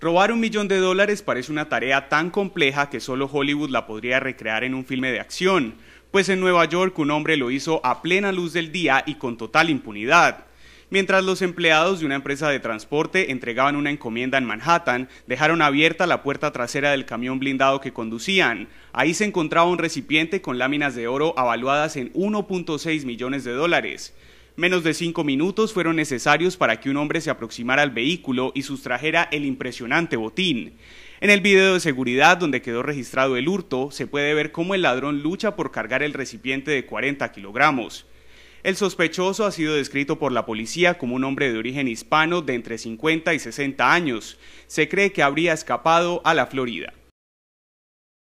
Robar un millón de dólares parece una tarea tan compleja que solo Hollywood la podría recrear en un filme de acción, pues en Nueva York un hombre lo hizo a plena luz del día y con total impunidad. Mientras los empleados de una empresa de transporte entregaban una encomienda en Manhattan, dejaron abierta la puerta trasera del camión blindado que conducían. Ahí se encontraba un recipiente con láminas de oro avaluadas en 1.6 millones de dólares. Menos de cinco minutos fueron necesarios para que un hombre se aproximara al vehículo y sustrajera el impresionante botín. En el video de seguridad donde quedó registrado el hurto, se puede ver cómo el ladrón lucha por cargar el recipiente de 40 kilogramos. El sospechoso ha sido descrito por la policía como un hombre de origen hispano de entre 50 y 60 años. Se cree que habría escapado a la Florida.